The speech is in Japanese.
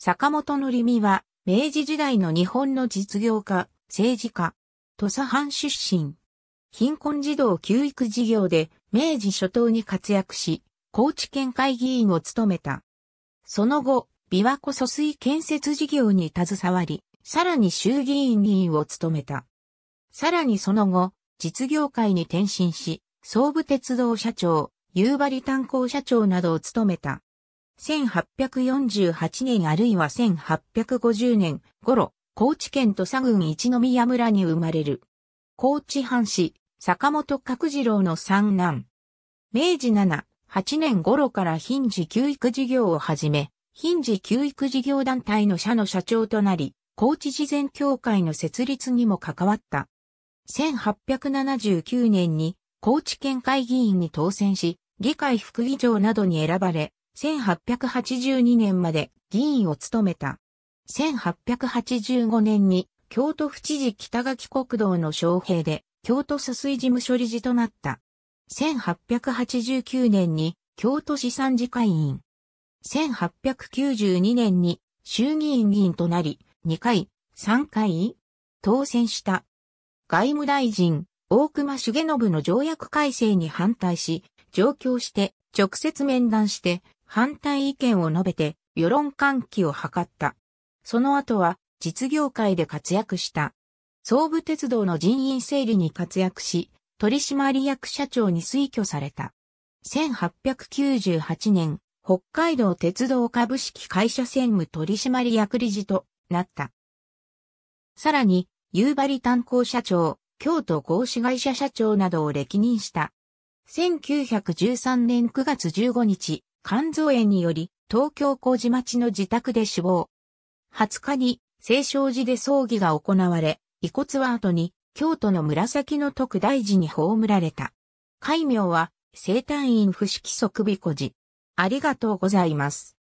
坂本の美は、明治時代の日本の実業家、政治家、土佐藩出身。貧困児童教育事業で明治初頭に活躍し、高知県会議員を務めた。その後、琵琶湖疎水建設事業に携わり、さらに衆議院議員を務めた。さらにその後、実業界に転身し、総武鉄道社長、夕張炭鉱社長などを務めた。1848年あるいは1850年頃、高知県土佐郡一宮村に生まれる。高知藩士、坂本角次郎の三男。明治7、8年頃から品児教育事業を始め、品児教育事業団体の社の社長となり、高知事前協会の設立にも関わった。1879年に高知県会議員に当選し、議会副議長などに選ばれ、1882年まで議員を務めた。1885年に京都府知事北垣国道の招聘で京都疎水事務処理事となった。1889年に京都市産次会員。1892年に衆議院議員となり、2回、3回、当選した。外務大臣、大隈重信の条約改正に反対し、上京して、直接面談して、反対意見を述べて世論喚起を図った。その後は実業界で活躍した。総武鉄道の人員整理に活躍し、取締役社長に推挙された。1898年、北海道鉄道株式会社専務取締役理事となった。さらに、夕張炭鉱社長、京都合資会社社長などを歴任した。1913年9月15日、肝臓炎により、東京麹町の自宅で死亡。20日に、清少寺で葬儀が行われ、遺骨は後に、京都の紫の徳大寺に葬られた。戒名は、生誕院不式即備孤児。ありがとうございます。